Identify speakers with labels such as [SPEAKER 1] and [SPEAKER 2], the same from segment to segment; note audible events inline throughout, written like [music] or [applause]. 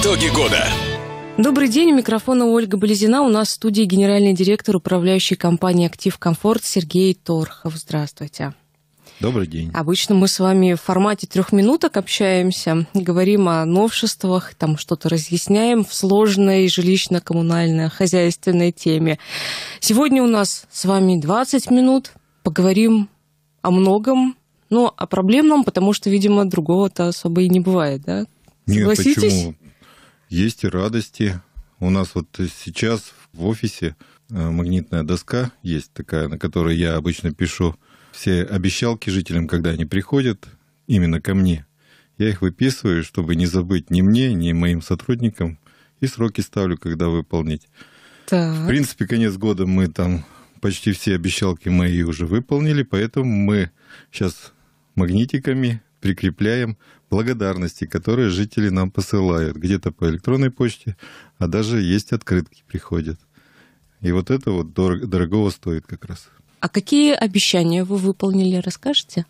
[SPEAKER 1] Итоги года. Добрый день, у микрофона Ольга Близина. У нас в студии генеральный директор управляющей компании «Актив Комфорт» Сергей Торхов. Здравствуйте. Добрый день. Обычно мы с вами в формате трех минуток общаемся, говорим о новшествах, там что-то разъясняем в сложной жилищно коммунальной хозяйственной теме. Сегодня у нас с вами 20 минут. Поговорим о многом, но о проблемном, потому что, видимо, другого-то особо и не бывает, да? Нет, почему?
[SPEAKER 2] есть и радости. У нас вот сейчас в офисе э, магнитная доска есть такая, на которой я обычно пишу все обещалки жителям, когда они приходят именно ко мне. Я их выписываю, чтобы не забыть ни мне, ни моим сотрудникам, и сроки ставлю, когда выполнить. Так. В принципе, конец года мы там почти все обещалки мои уже выполнили, поэтому мы сейчас магнитиками прикрепляем благодарности, которые жители нам посылают. Где-то по электронной почте, а даже есть открытки приходят. И вот это вот дорого, дорогого стоит как раз.
[SPEAKER 1] А какие обещания вы выполнили, расскажете?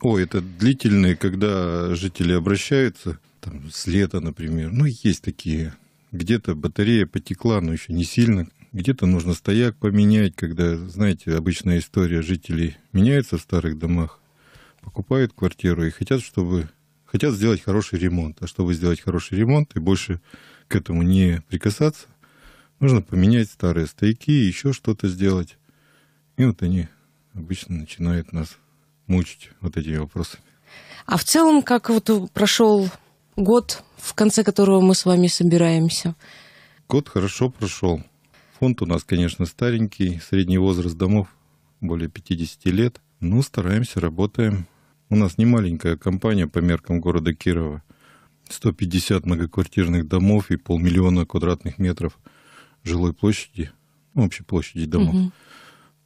[SPEAKER 2] О, это длительные, когда жители обращаются, там, с лета, например. Ну, есть такие. Где-то батарея потекла, но еще не сильно. Где-то нужно стояк поменять, когда, знаете, обычная история жителей меняется в старых домах покупают квартиру и хотят, чтобы хотят сделать хороший ремонт. А чтобы сделать хороший ремонт и больше к этому не прикасаться, нужно поменять старые стояки, еще что-то сделать. И вот они обычно начинают нас мучить вот этими вопросами.
[SPEAKER 1] А в целом, как вот прошел год, в конце которого мы с вами собираемся?
[SPEAKER 2] Год хорошо прошел. Фонд у нас, конечно, старенький, средний возраст домов более 50 лет – ну, стараемся, работаем. У нас не маленькая компания по меркам города Кирова. 150 многоквартирных домов и полмиллиона квадратных метров жилой площади, ну, общей площади домов. Угу.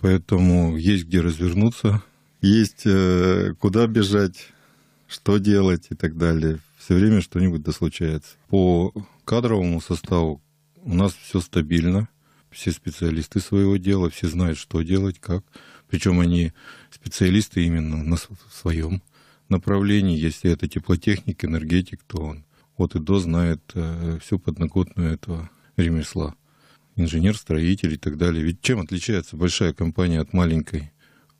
[SPEAKER 2] Поэтому есть где развернуться, есть э, куда бежать, что делать и так далее. Все время что-нибудь да случается. По кадровому составу у нас все стабильно. Все специалисты своего дела, все знают, что делать, как. Причем они специалисты именно на своем направлении. Если это теплотехник, энергетик, то он от и до знает э, всю подноготную этого ремесла. Инженер, строитель и так далее. Ведь чем отличается большая компания от маленькой?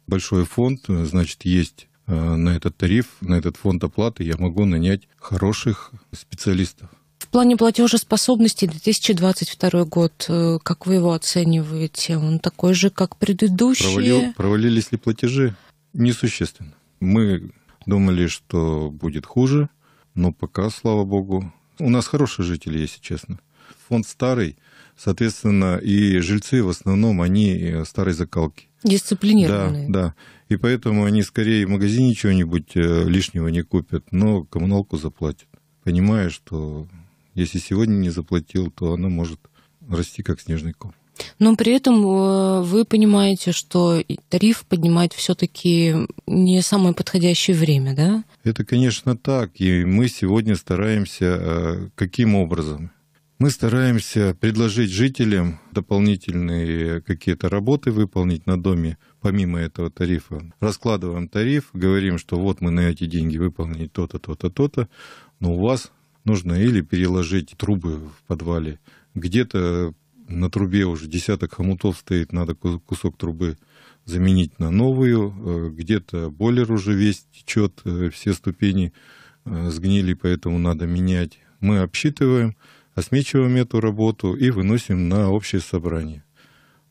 [SPEAKER 2] Большой фонд, э, значит, есть э, на этот тариф, на этот фонд оплаты я могу нанять хороших специалистов
[SPEAKER 1] плане платежеспособности 2022 год, э, как вы его оцениваете? Он такой же, как предыдущий? Провалил,
[SPEAKER 2] провалились ли платежи? Несущественно. Мы думали, что будет хуже, но пока, слава богу, у нас хорошие жители, если честно. Фонд старый, соответственно, и жильцы в основном, они э, старой закалки.
[SPEAKER 1] Дисциплинированные. Да,
[SPEAKER 2] да. И поэтому они скорее в магазине чего-нибудь э, лишнего не купят, но коммуналку заплатят, понимая, что если сегодня не заплатил, то оно может расти как снежный ком.
[SPEAKER 1] Но при этом э, вы понимаете, что тариф поднимать все-таки не самое подходящее время, да?
[SPEAKER 2] Это, конечно, так. И мы сегодня стараемся э, каким образом? Мы стараемся предложить жителям дополнительные какие-то работы выполнить на доме, помимо этого тарифа. Раскладываем тариф, говорим, что вот мы на эти деньги выполнили то-то, то-то, то-то, но у вас нужно или переложить трубы в подвале, где-то на трубе уже десяток хомутов стоит, надо кусок трубы заменить на новую, э, где-то бойлер уже весь течет, э, все ступени э, сгнили, поэтому надо менять. Мы обсчитываем, осмечиваем эту работу и выносим на общее собрание,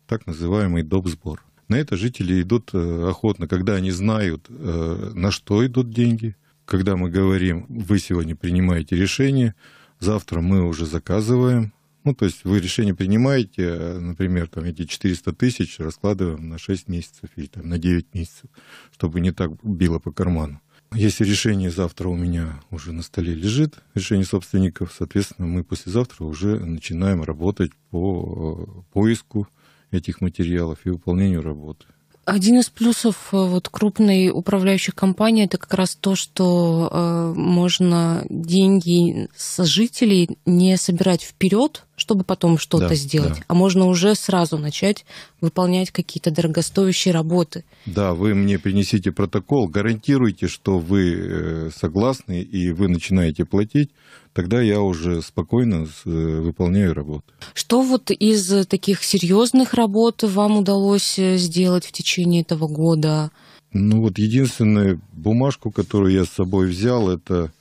[SPEAKER 2] так называемый доп. сбор. На это жители идут охотно, когда они знают, на что идут деньги – когда мы говорим, вы сегодня принимаете решение, завтра мы уже заказываем. Ну, то есть вы решение принимаете, например, там эти 400 тысяч раскладываем на 6 месяцев или там, на 9 месяцев, чтобы не так било по карману. Если решение завтра у меня уже на столе лежит, решение собственников, соответственно, мы послезавтра уже начинаем работать по э, поиску этих материалов и выполнению работы.
[SPEAKER 1] Один из плюсов э, вот, крупной управляющей компании это как раз то, что э, можно деньги с жителей не собирать вперед, чтобы потом что-то да, сделать, да. а можно уже сразу начать выполнять какие-то дорогостоящие работы.
[SPEAKER 2] Да, вы мне принесите протокол, гарантируйте, что вы э, согласны и вы начинаете платить тогда я уже спокойно э, выполняю работу.
[SPEAKER 1] Что вот из таких серьезных работ вам удалось э, сделать в течение этого года?
[SPEAKER 2] Ну вот единственную бумажку, которую я с собой взял, это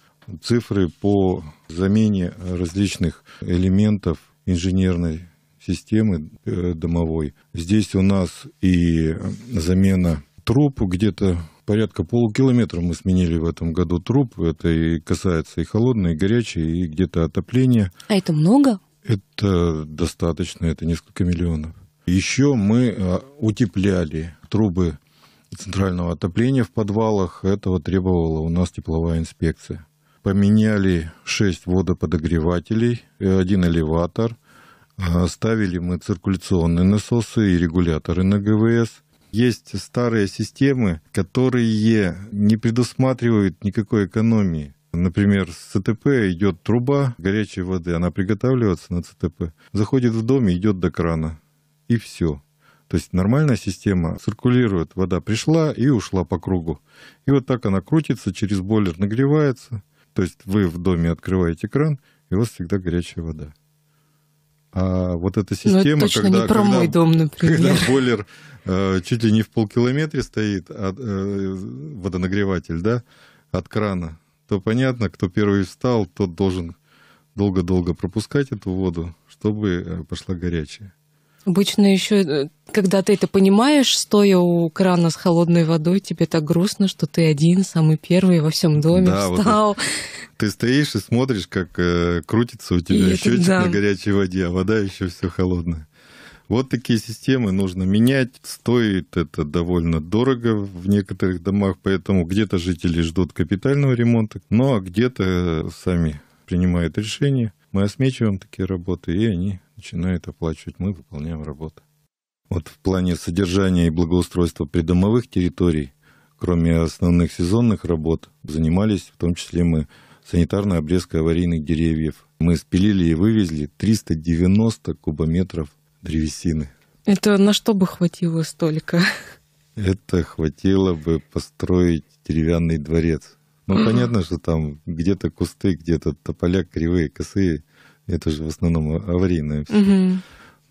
[SPEAKER 2] цифры по замене различных элементов инженерной системы э, домовой. Здесь у нас и замена труб где-то порядка полукилометра мы сменили в этом году труб. Это и касается и холодной, и горячей, и где-то отопления.
[SPEAKER 1] А это много?
[SPEAKER 2] Это достаточно, это несколько миллионов. Еще мы а, утепляли трубы центрального отопления в подвалах. Этого требовала у нас тепловая инспекция. Поменяли 6 водоподогревателей, один элеватор. А, ставили мы циркуляционные насосы и регуляторы на ГВС. Есть старые системы, которые не предусматривают никакой экономии. Например, с ЦТП идет труба горячей воды, она приготавливается на ЦТП, заходит в дом и идет до крана. И все. То есть нормальная система циркулирует, вода пришла и ушла по кругу. И вот так она крутится, через бойлер нагревается. То есть вы в доме открываете кран, и у вас всегда горячая вода. А вот эта ну, система, точно когда, не про когда, мой дом, например. когда бойлер э, чуть ли не в полкилометре стоит, от, э, водонагреватель, да, от крана, то понятно, кто первый встал, тот должен долго-долго пропускать эту воду, чтобы э, пошла горячая.
[SPEAKER 1] Обычно еще, э, когда ты это понимаешь, стоя у крана с холодной водой, тебе так грустно, что ты один, самый первый во всем доме да, встал. Вот
[SPEAKER 2] ты стоишь и смотришь, как э, крутится у тебя и счетчик это, да. на горячей воде, а вода еще все холодная. Вот такие системы нужно менять. Стоит это довольно дорого в некоторых домах, поэтому где-то жители ждут капитального ремонта, ну а где-то сами принимают решение мы осмечиваем такие работы, и они начинают оплачивать. Мы выполняем работу. Вот в плане содержания и благоустройства придомовых территорий, кроме основных сезонных работ, занимались, в том числе мы, санитарной обрезкой аварийных деревьев. Мы спилили и вывезли 390 кубометров древесины.
[SPEAKER 1] Это на что бы хватило столько?
[SPEAKER 2] Это хватило бы построить деревянный дворец. Ну, [clears throat] понятно, что там где-то кусты, где-то тополя кривые, косые. Это же в основном а, аварийное все.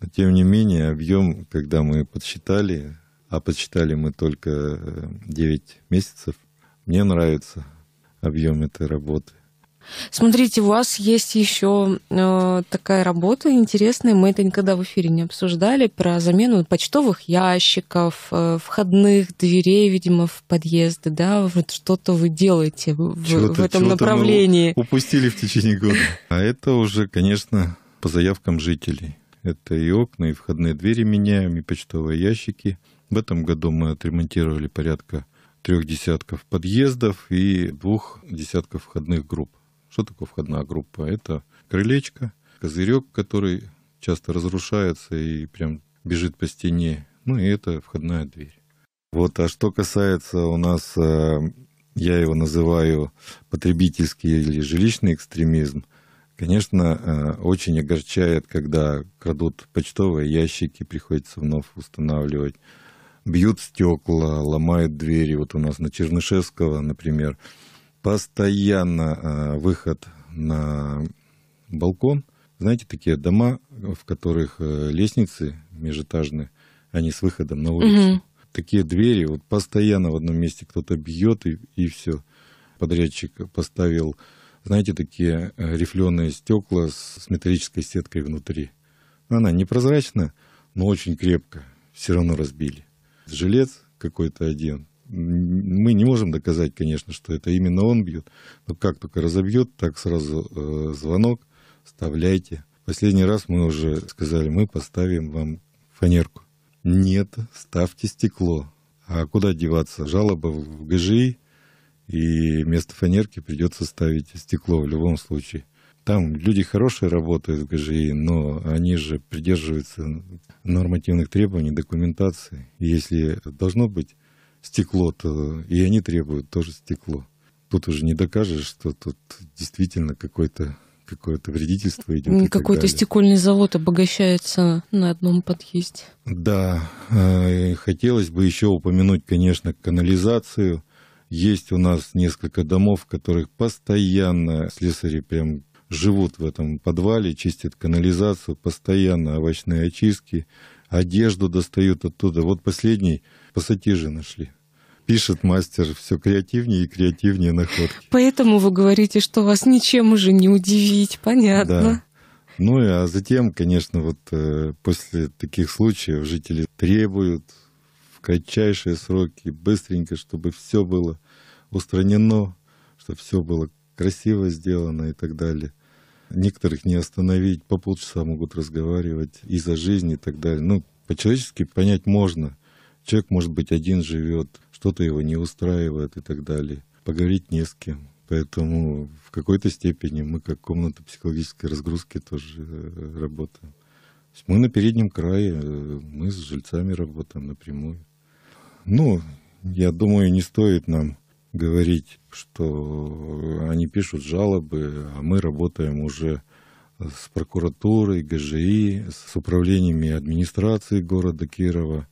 [SPEAKER 2] Но тем не менее, объем, когда мы подсчитали, а подсчитали мы только 9 э, месяцев, мне нравится объем этой работы.
[SPEAKER 1] Смотрите, у вас есть еще э, такая работа интересная. Мы это никогда в эфире не обсуждали про замену почтовых ящиков, э, входных дверей, видимо, в подъезды, да. Вот что-то вы делаете в, в этом направлении.
[SPEAKER 2] Мы упустили в течение года. А это уже, конечно, по заявкам жителей. Это и окна, и входные двери меняем, и почтовые ящики. В этом году мы отремонтировали порядка трех десятков подъездов и двух десятков входных групп. Что такое входная группа? Это крылечко, козырек, который часто разрушается и прям бежит по стене. Ну и это входная дверь. Вот, а что касается у нас, э, я его называю потребительский или жилищный экстремизм, конечно, э, очень огорчает, когда крадут почтовые ящики, приходится вновь устанавливать, бьют стекла, ломают двери. Вот у нас на Чернышевского, например, постоянно э, выход на балкон. Знаете, такие дома, в которых э, лестницы межэтажные, они с выходом на улицу. Угу. Такие двери, вот постоянно в одном месте кто-то бьет и, и все. Подрядчик поставил, знаете, такие э, рифленые стекла с, с металлической сеткой внутри. Она непрозрачна, но очень крепкая, Все равно разбили. Жилец какой-то один мы не можем доказать, конечно, что это именно он бьет, но как только разобьет, так сразу э, звонок, вставляйте. Последний раз мы уже сказали, мы поставим вам фанерку. Нет, ставьте стекло. А куда деваться? Жалоба в ГЖИ, и вместо фанерки придется ставить стекло в любом случае. Там люди хорошие работают в ГЖИ, но они же придерживаются нормативных требований, документации. если должно быть стекло-то, и они требуют тоже стекло. Тут уже не докажешь, что тут действительно какой-то какое-то вредительство идет. Какой-то
[SPEAKER 1] стекольный завод обогащается на одном подъезде.
[SPEAKER 2] Да, э, хотелось бы еще упомянуть, конечно, канализацию. Есть у нас несколько домов, в которых постоянно слесари прям живут в этом подвале, чистят канализацию, постоянно овощные очистки, одежду достают оттуда. Вот последний пассатижи нашли. Пишет мастер все креативнее и креативнее находки.
[SPEAKER 1] Поэтому вы говорите, что вас ничем уже не удивить, понятно. Да.
[SPEAKER 2] Ну и а затем, конечно, вот э, после таких случаев жители требуют в кратчайшие сроки, быстренько, чтобы все было устранено, чтобы все было красиво сделано и так далее. Некоторых не остановить, по полчаса могут разговаривать и за жизнь и так далее. Ну, по-человечески понять можно – Человек, может быть, один живет, что-то его не устраивает и так далее. Поговорить не с кем. Поэтому в какой-то степени мы как комната психологической разгрузки тоже э, работаем. То есть мы на переднем крае, э, мы с жильцами работаем напрямую. Ну, я думаю, не стоит нам говорить, что они пишут жалобы, а мы работаем уже с прокуратурой, ГЖИ, с управлениями администрации города Кирова.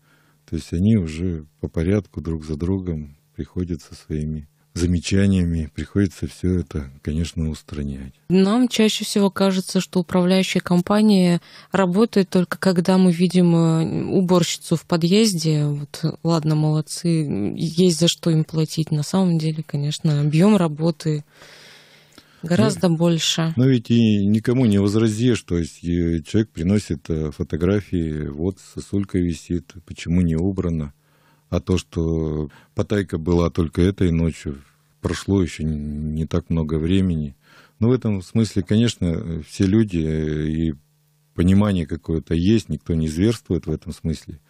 [SPEAKER 2] То есть они уже по порядку друг за другом приходят со своими замечаниями, приходится все это, конечно, устранять.
[SPEAKER 1] Нам чаще всего кажется, что управляющая компания работает только когда мы видим э, уборщицу в подъезде. Вот, ладно, молодцы, есть за что им платить. На самом деле, конечно, объем работы Гораздо но, ну, больше.
[SPEAKER 2] Но ну, ведь и никому не возразишь, то есть э, человек приносит э, фотографии, вот сосулька висит, почему не убрано. А то, что потайка была только этой ночью, прошло еще не так много времени. Ну в этом смысле, конечно, все люди э, и понимание какое-то есть, никто не зверствует в этом смысле.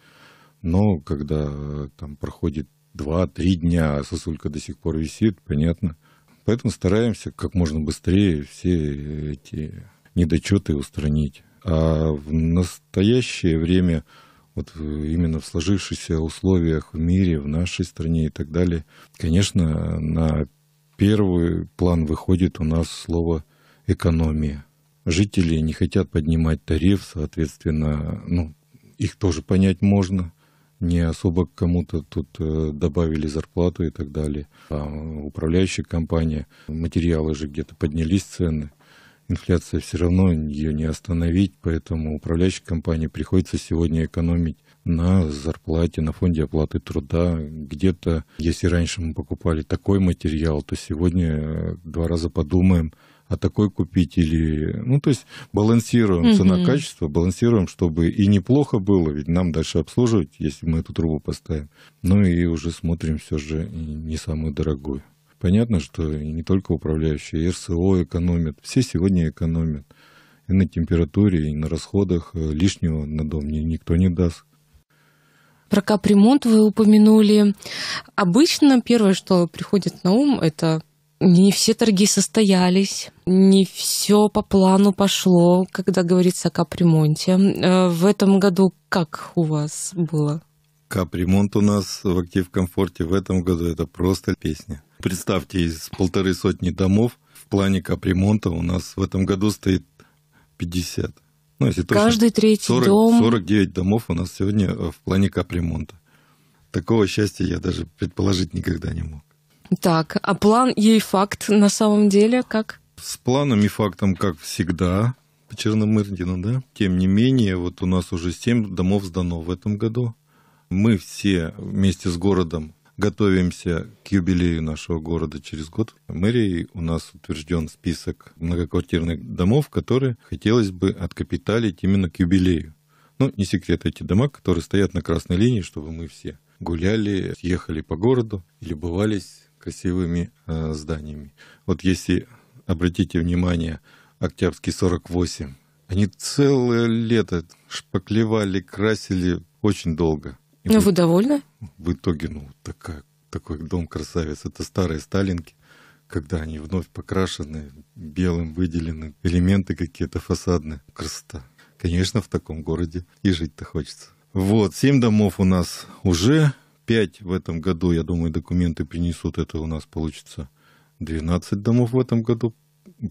[SPEAKER 2] Но когда там проходит два-три дня, а сосулька до сих пор висит, понятно – Поэтому стараемся как можно быстрее все эти недочеты устранить. А в настоящее время, вот именно в сложившихся условиях в мире, в нашей стране и так далее, конечно, на первый план выходит у нас слово «экономия». Жители не хотят поднимать тариф, соответственно, ну, их тоже понять можно – не особо кому-то тут э, добавили зарплату и так далее. А управляющая компания, материалы же где-то поднялись цены. Инфляция все равно ее не остановить, поэтому управляющей компании приходится сегодня экономить на зарплате, на фонде оплаты труда. Где-то, если раньше мы покупали такой материал, то сегодня э, два раза подумаем – а такой купить. Или, ну, то есть балансируем угу. цена-качество, балансируем, чтобы и неплохо было, ведь нам дальше обслуживать, если мы эту трубу поставим. Ну и уже смотрим все же не самую дорогую. Понятно, что не только управляющие, РСО экономят, все сегодня экономят. И на температуре, и на расходах э, лишнего на дом никто не даст.
[SPEAKER 1] Про капремонт вы упомянули. Обычно первое, что приходит на ум, это не все торги состоялись, не все по плану пошло, когда говорится о капремонте. Э, в этом году как у вас было?
[SPEAKER 2] Капремонт у нас в «Актив Комфорте» в этом году это просто песня. Представьте, из полторы сотни домов в плане капремонта у нас в этом году стоит 50. Ну, если точно, Каждый третий 40, дом... 49 домов у нас сегодня в плане капремонта. Такого счастья я даже предположить никогда не мог.
[SPEAKER 1] Так, а план ей факт на самом деле как?
[SPEAKER 2] С планом и фактом, как всегда, по Черномырдину, да. Тем не менее, вот у нас уже семь домов сдано в этом году. Мы все вместе с городом готовимся к юбилею нашего города через год. В мэрии у нас утвержден список многоквартирных домов, которые хотелось бы откапиталить именно к юбилею. Ну, не секрет, эти дома, которые стоят на красной линии, чтобы мы все гуляли, ехали по городу или бывались красивыми э, зданиями. Вот если обратите внимание, Октябрьский 48, они целое лето шпаклевали, красили очень долго.
[SPEAKER 1] И ну, вы довольны?
[SPEAKER 2] В итоге, ну, такая, такой дом красавец. Это старые Сталинки, когда они вновь покрашены, белым выделены, элементы какие-то фасадные. Красота. Конечно, в таком городе и жить-то хочется. Вот, семь домов у нас уже 5 в этом году, я думаю, документы принесут, это у нас получится 12 домов в этом году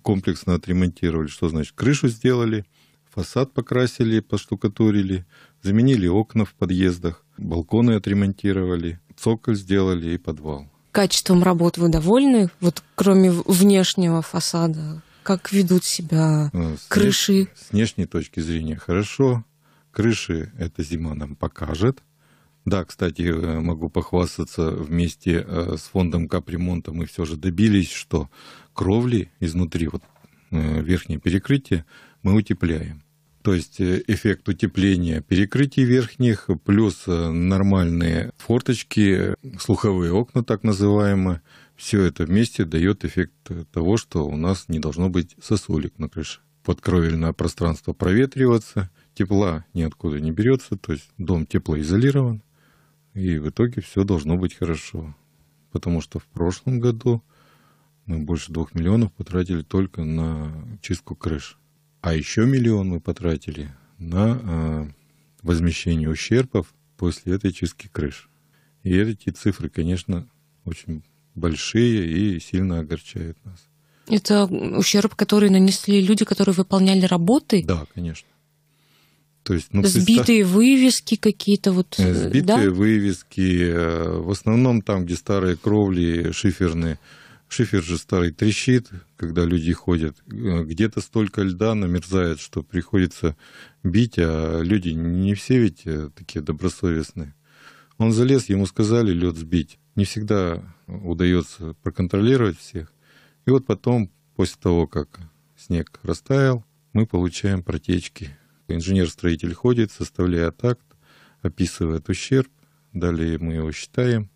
[SPEAKER 2] комплексно отремонтировали. Что значит? Крышу сделали, фасад покрасили, поштукатурили, заменили окна в подъездах, балконы отремонтировали, цоколь сделали и подвал.
[SPEAKER 1] Качеством работ вы довольны? Вот кроме внешнего фасада, как ведут себя э, с крыши?
[SPEAKER 2] С внешней точки зрения хорошо. Крыши эта зима нам покажет – да, кстати, э, могу похвастаться вместе э, с фондом капремонта мы все же добились, что кровли изнутри, вот э, верхнее перекрытие, мы утепляем. То есть эффект утепления перекрытий верхних, плюс нормальные форточки, слуховые окна так называемые, все это вместе дает эффект того, что у нас не должно быть сосулек на крыше. Подкровельное пространство проветриваться, тепла ниоткуда не берется, то есть дом теплоизолирован. И в итоге все должно быть хорошо. Потому что в прошлом году мы больше двух миллионов потратили только на чистку крыш. А еще миллион мы потратили на э, возмещение ущербов после этой чистки крыш. И эти цифры, конечно, очень большие и сильно огорчают нас.
[SPEAKER 1] Это ущерб, который нанесли люди, которые выполняли работы?
[SPEAKER 2] Да, конечно. То есть, ну, Сбитые
[SPEAKER 1] вывески какие-то вот. Э, э, сбитые да?
[SPEAKER 2] вывески. Э, в основном там, где старые кровли шиферные. Шифер же старый трещит, когда люди ходят. Где-то столько льда намерзает, что приходится бить, а люди не все ведь такие добросовестные. Он залез, ему сказали лед сбить. Не всегда удается проконтролировать всех. И вот потом, после того, как снег растаял, мы получаем протечки Инженер-строитель ходит, составляет акт, описывает ущерб, далее мы его считаем,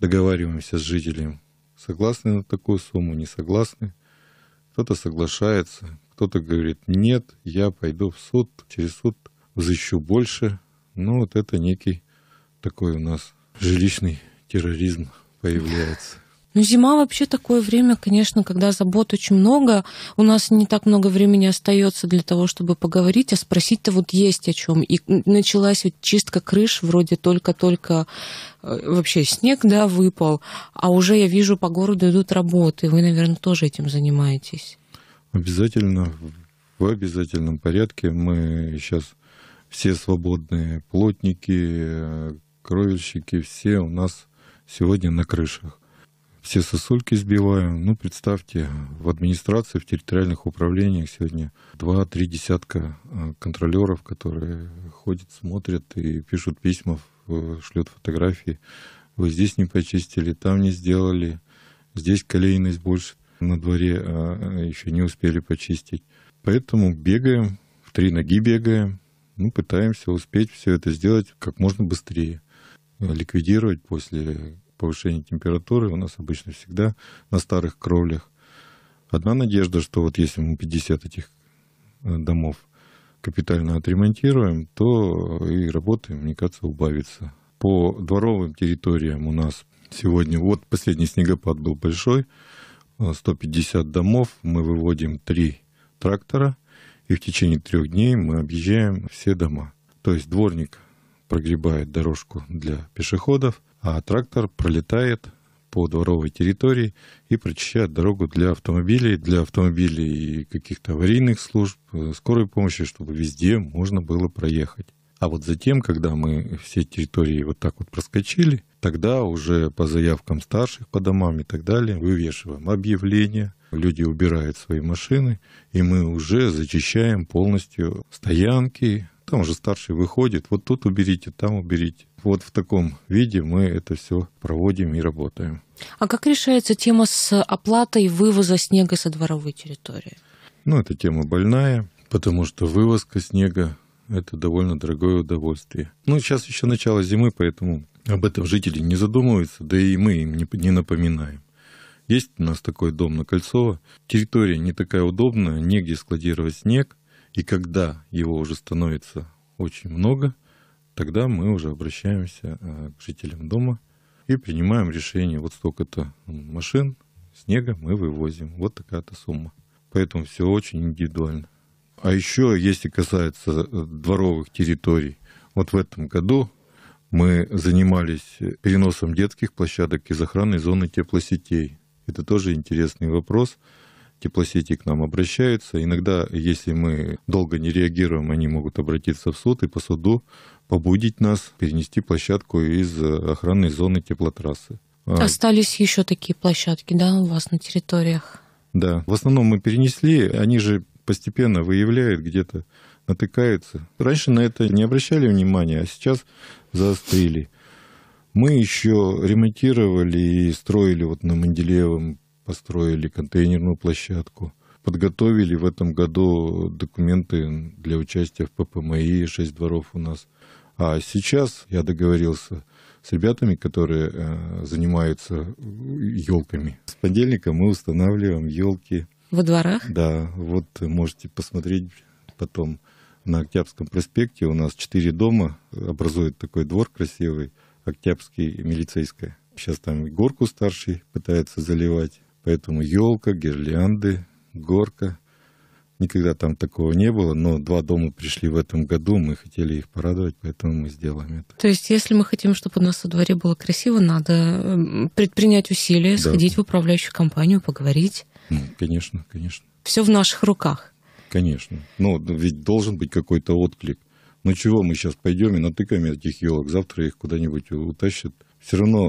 [SPEAKER 2] договариваемся с жителем, согласны на такую сумму, не согласны. Кто-то соглашается, кто-то говорит, нет, я пойду в суд, через суд взыщу больше. Ну вот это некий такой у нас жилищный терроризм появляется.
[SPEAKER 1] Ну, зима вообще такое время, конечно, когда забот очень много. У нас не так много времени остается для того, чтобы поговорить, а спросить-то вот есть о чем. И началась вот чистка крыш, вроде только-только э, вообще снег, да, выпал, а уже я вижу, по городу идут работы. Вы, наверное, тоже этим занимаетесь.
[SPEAKER 2] Обязательно, в обязательном порядке. Мы сейчас все свободные плотники, э, кровельщики, все у нас сегодня на крышах все сосульки сбиваем. Ну, представьте, в администрации, в территориальных управлениях сегодня два-три десятка э, контролеров, которые ходят, смотрят и пишут письма, шлют фотографии. Вы здесь не почистили, там не сделали, здесь колейность больше на дворе, а э, еще не успели почистить. Поэтому бегаем, в три ноги бегаем, ну, пытаемся успеть все это сделать как можно быстрее ликвидировать после повышение температуры у нас обычно всегда на старых кровлях. Одна надежда, что вот если мы 50 этих э, домов капитально отремонтируем, то и работы, мне кажется, убавится. По дворовым территориям у нас сегодня, вот последний снегопад был большой, 150 э, домов, мы выводим три трактора, и в течение трех дней мы объезжаем все дома. То есть дворник прогребает дорожку для пешеходов, а трактор пролетает по дворовой территории и прочищает дорогу для автомобилей, для автомобилей и каких-то аварийных служб, э, скорой помощи, чтобы везде можно было проехать. А вот затем, когда мы все территории вот так вот проскочили, тогда уже по заявкам старших по домам и так далее вывешиваем объявления, люди убирают свои машины, и мы уже зачищаем полностью стоянки, там уже старший выходит, вот тут уберите, там уберите. Вот в таком виде мы это все проводим и работаем.
[SPEAKER 1] А как решается тема с оплатой вывоза снега со дворовой территории?
[SPEAKER 2] Ну, эта тема больная, потому что вывозка снега это довольно дорогое удовольствие. Ну, сейчас еще начало зимы, поэтому об этом жители не задумываются, да и мы им не, напоминаем. Есть у нас такой дом на Кольцово. Территория не такая удобная, негде складировать снег. И когда его уже становится очень много, тогда мы уже обращаемся э, к жителям дома и принимаем решение, вот столько-то машин, снега мы вывозим, вот такая-то сумма. Поэтому все очень индивидуально. А еще, если касается э, дворовых территорий, вот в этом году мы занимались переносом детских площадок из охранной зоны теплосетей. Это тоже интересный вопрос, теплосети к нам обращаются. Иногда, если мы долго не реагируем, они могут обратиться в суд и по суду побудить нас перенести площадку из охранной зоны теплотрассы. А,
[SPEAKER 1] Остались еще такие площадки, да, у вас на территориях?
[SPEAKER 2] Да, в основном мы перенесли, они же постепенно выявляют где-то, натыкаются. Раньше на это не обращали внимания, а сейчас заострили. Мы еще ремонтировали и строили вот на Менделеевом построили контейнерную площадку. Подготовили в этом году документы для участия в ППМИ, шесть дворов у нас. А сейчас я договорился с ребятами, которые э, занимаются елками. С понедельника мы устанавливаем елки. Во дворах? Да, вот можете посмотреть потом. На Октябрьском проспекте у нас четыре дома образуют такой двор красивый, Октябрьский и Милицейская. Сейчас там и горку старший пытается заливать. Поэтому елка, гирлянды, горка. Никогда там такого не было, но два дома пришли в этом году, мы хотели их порадовать, поэтому мы сделаем это.
[SPEAKER 1] То есть, если мы хотим, чтобы у нас во дворе было красиво, надо эм, предпринять усилия, да. сходить в управляющую компанию, поговорить.
[SPEAKER 2] Ну, конечно, конечно.
[SPEAKER 1] Все в наших руках.
[SPEAKER 2] Конечно. Ну, ведь должен быть какой-то отклик. Ну чего мы сейчас пойдем и натыкаем этих елок, завтра их куда-нибудь утащат все равно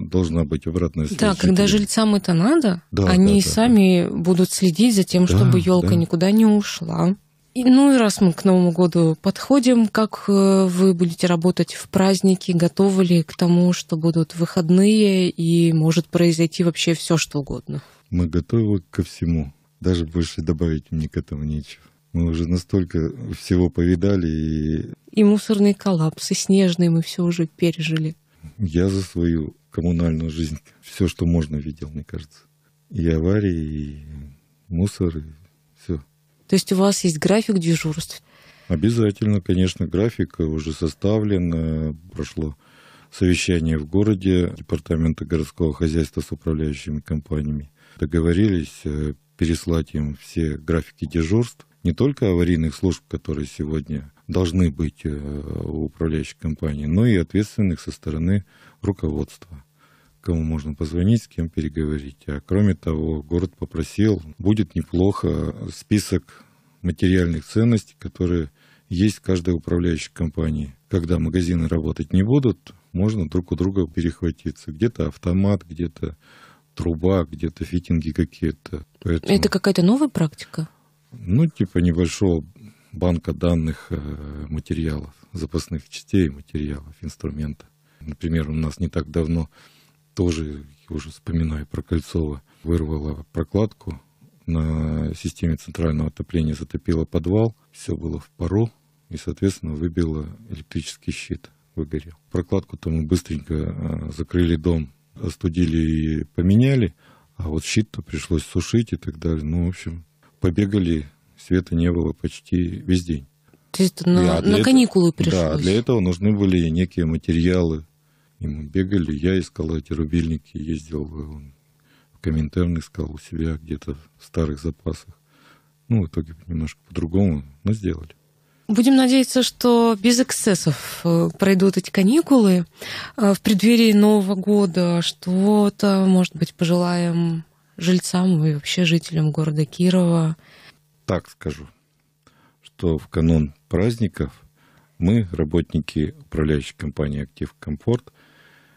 [SPEAKER 2] э, должна быть обратная связь. Да, когда
[SPEAKER 1] жильцам это надо, да, они да, да, сами да. будут следить за тем, да, чтобы елка да. никуда не ушла. И, ну и раз мы к Новому году подходим, как э, вы будете работать в праздники, готовы ли к тому, что будут выходные и может произойти вообще все, что угодно?
[SPEAKER 2] Мы готовы ко всему. Даже больше добавить мне к этому нечего. Мы уже настолько всего повидали
[SPEAKER 1] и... И мусорные коллапсы, снежные мы все уже пережили.
[SPEAKER 2] Я за свою коммунальную жизнь все, что можно, видел, мне кажется. И аварии, и мусор, и все.
[SPEAKER 1] То есть у вас есть график дежурств?
[SPEAKER 2] Обязательно, конечно, график уже составлен, прошло совещание в городе Департамента городского хозяйства с управляющими компаниями. Договорились э, переслать им все графики дежурств, не только аварийных служб, которые сегодня должны быть э, у управляющей компании, но ну и ответственных со стороны руководства кому можно позвонить, с кем переговорить. А кроме того, город попросил, будет неплохо список материальных ценностей, которые есть в каждой управляющей компании. Когда магазины работать не будут, можно друг у друга перехватиться. Где-то автомат, где-то труба, где-то фитинги какие-то. Поэтому... Это
[SPEAKER 1] какая-то новая практика?
[SPEAKER 2] Ну, типа небольшого банка данных э, материалов, запасных частей материалов, инструмента. Например, у нас не так давно тоже, я уже вспоминаю про Кольцова, вырвала прокладку на системе центрального отопления, затопила подвал, все было в пару и, соответственно, выбило электрический щит, выгорел. прокладку там мы быстренько э, закрыли дом, остудили и поменяли, а вот щит-то пришлось сушить и так далее. Ну, в общем, побегали света не было почти весь день.
[SPEAKER 1] То есть на, на каникулы пришлось? Да, для
[SPEAKER 2] этого нужны были некие материалы. И мы бегали, я искал эти рубильники, ездил э, в Коминтерн, искал у себя где-то в старых запасах. Ну, в итоге немножко по-другому, но сделали.
[SPEAKER 1] Будем надеяться, что без эксцессов э, пройдут эти каникулы. Э, в преддверии Нового года что-то, может быть, пожелаем жильцам и вообще жителям города Кирова –
[SPEAKER 2] так скажу, что в канун праздников мы, работники управляющей компании «Актив Комфорт»,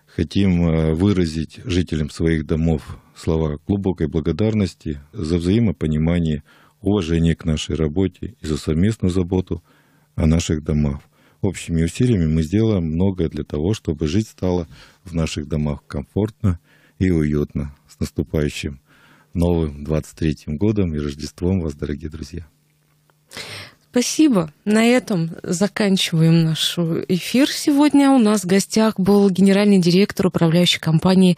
[SPEAKER 2] хотим э, выразить жителям своих домов слова глубокой благодарности за взаимопонимание, уважение к нашей работе и за совместную заботу о наших домах. Общими усилиями мы сделаем многое для того, чтобы жить стало в наших домах комфортно и уютно. С наступающим Новым 23-м годом и Рождеством вас, дорогие друзья.
[SPEAKER 1] Спасибо. На этом заканчиваем наш эфир сегодня. У нас в гостях был генеральный директор управляющей компании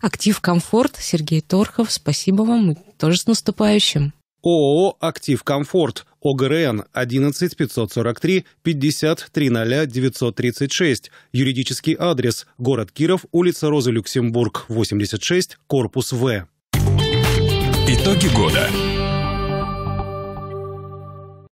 [SPEAKER 1] «Актив Комфорт» Сергей Торхов. Спасибо вам и тоже с наступающим.
[SPEAKER 2] ООО «Актив Комфорт» ОГРН 11 543 53 0 936. Юридический адрес. Город Киров, улица Розы Люксембург, 86, корпус В. Итоги года